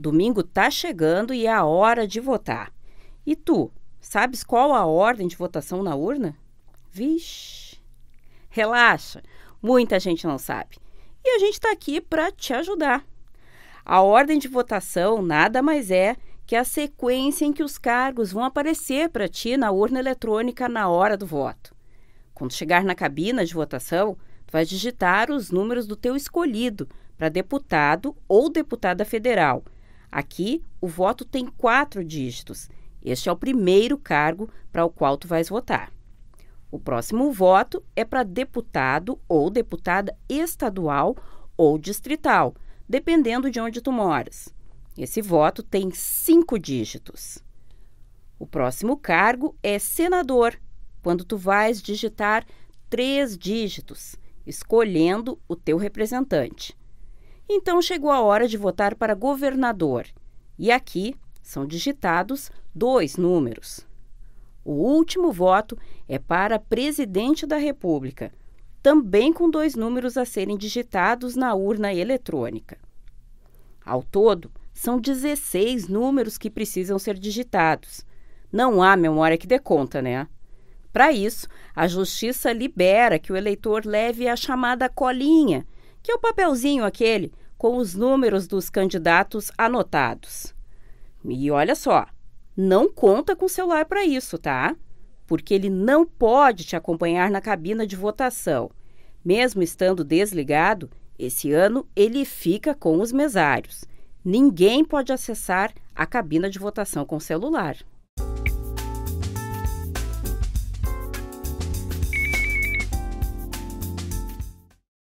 Domingo tá chegando e é a hora de votar. E tu, sabes qual a ordem de votação na urna? Vixe! Relaxa, muita gente não sabe. E a gente está aqui para te ajudar. A ordem de votação nada mais é que a sequência em que os cargos vão aparecer para ti na urna eletrônica na hora do voto. Quando chegar na cabina de votação, tu vai digitar os números do teu escolhido para deputado ou deputada federal Aqui, o voto tem quatro dígitos. Este é o primeiro cargo para o qual tu vais votar. O próximo voto é para deputado ou deputada estadual ou distrital, dependendo de onde tu moras. Esse voto tem cinco dígitos. O próximo cargo é senador, quando tu vais digitar três dígitos, escolhendo o teu representante. Então chegou a hora de votar para governador. E aqui são digitados dois números. O último voto é para presidente da República, também com dois números a serem digitados na urna eletrônica. Ao todo, são 16 números que precisam ser digitados. Não há memória que dê conta, né? Para isso, a justiça libera que o eleitor leve a chamada colinha, que é o papelzinho aquele com os números dos candidatos anotados. E olha só, não conta com celular para isso, tá? Porque ele não pode te acompanhar na cabina de votação. Mesmo estando desligado, esse ano ele fica com os mesários. Ninguém pode acessar a cabina de votação com celular.